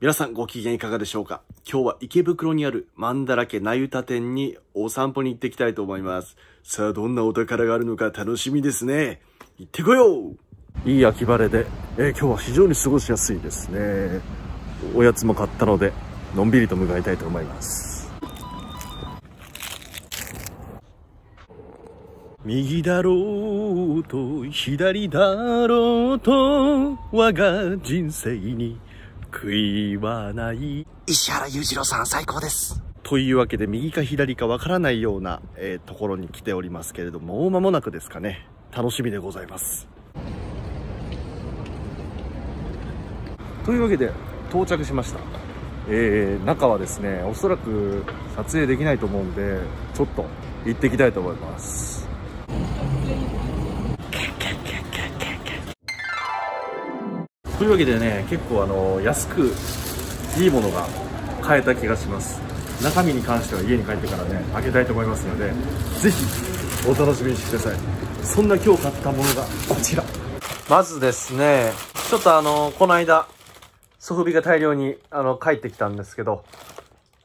皆さんご機嫌いかがでしょうか今日は池袋にある万だらけなゆた店にお散歩に行ってきたいと思います。さあ、どんなお宝があるのか楽しみですね。行ってこよういい秋晴れで、えー、今日は非常に過ごしやすいですね。おやつも買ったので、のんびりと向かいたいと思います。右だろうと左だろうと我が人生に悔いはない。石原裕次郎さん最高です。というわけで右か左かわからないような、えー、ところに来ておりますけれども、もう間もなくですかね。楽しみでございます。というわけで到着しました。えー、中はですね、おそらく撮影できないと思うんで、ちょっと行ってきたいと思います。というわけでね結構あの安くいいものが買えた気がします中身に関しては家に帰ってからね開けたいと思いますので是非お楽しみにしてくださいそんな今日買ったものがこちらまずですねちょっとあのこの間ソフビが大量にあの帰ってきたんですけど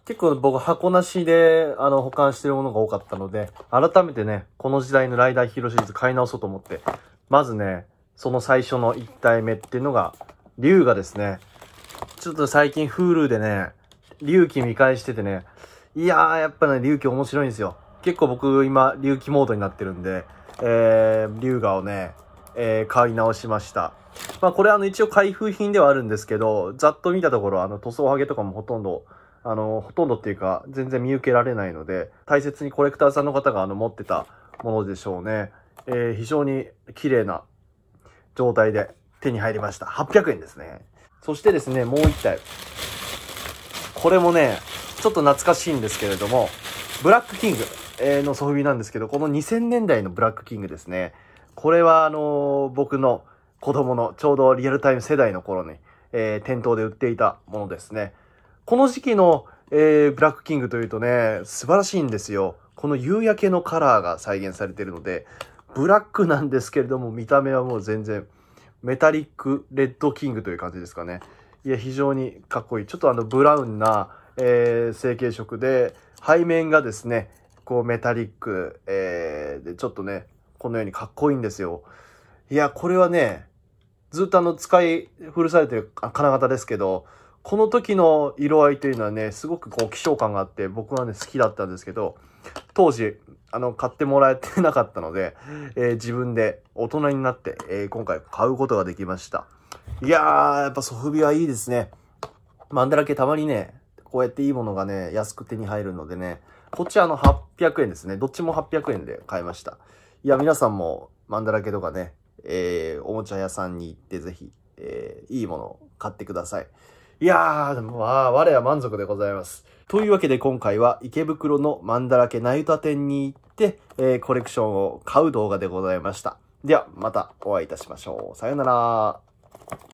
結構僕箱なしであの保管してるものが多かったので改めてねこの時代のライダーヒーローシリーズ買い直そうと思ってまずねその最初の1体目っていうのが、竜がですね、ちょっと最近フールーでね、竜気見返しててね、いやー、やっぱね、竜気面白いんですよ。結構僕今、竜気モードになってるんで、えー、竜河をね、えー、買い直しました。まあこれあの一応開封品ではあるんですけど、ざっと見たところあの塗装ハゲとかもほとんど、あの、ほとんどっていうか全然見受けられないので、大切にコレクターさんの方があの持ってたものでしょうね。えー、非常に綺麗な状態で手に入りました。800円ですね。そしてですね、もう1体。これもね、ちょっと懐かしいんですけれども、ブラックキングのソフビなんですけど、この2000年代のブラックキングですね。これはあの僕の子供のちょうどリアルタイム世代の頃に、えー、店頭で売っていたものですね。この時期の、えー、ブラックキングというとね、素晴らしいんですよ。この夕焼けのカラーが再現されているので、ブラックなんですけれども、見た目はもう全然、メタリックレッドキングという感じですかね。いや、非常にかっこいい。ちょっとあの、ブラウンな、えー、成型色で、背面がですね、こうメタリック、えー、で、ちょっとね、このようにかっこいいんですよ。いや、これはね、ずっとあの、使い古されてる金型ですけど、この時の色合いというのはね、すごくこう、希少感があって、僕はね、好きだったんですけど、当時、あの、買ってもらえてなかったので、えー、自分で大人になって、えー、今回買うことができました。いやー、やっぱソフビはいいですね。マンダラ系たまにね、こうやっていいものがね、安く手に入るのでね、こっちあの800円ですね。どっちも800円で買いました。いや、皆さんもマンダラ系とかね、えー、おもちゃ屋さんに行ってぜひ、えー、いいものを買ってください。いやー、でもまあ、我は満足でございます。というわけで今回は池袋のマンダラケナユタ店に行って、えー、コレクションを買う動画でございました。では、またお会いいたしましょう。さよなら。